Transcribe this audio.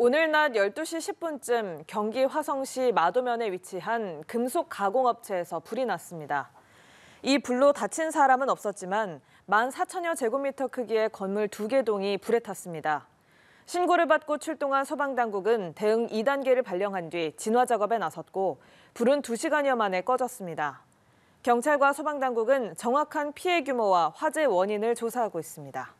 오늘 낮 12시 10분쯤 경기 화성시 마도면에 위치한 금속 가공업체에서 불이 났습니다. 이 불로 다친 사람은 없었지만 1만 4천여 제곱미터 크기의 건물 두 개 동이 불에 탔습니다. 신고를 받고 출동한 소방당국은 대응 2단계를 발령한 뒤 진화 작업에 나섰고 불은 2시간여 만에 꺼졌습니다. 경찰과 소방당국은 정확한 피해 규모와 화재 원인을 조사하고 있습니다.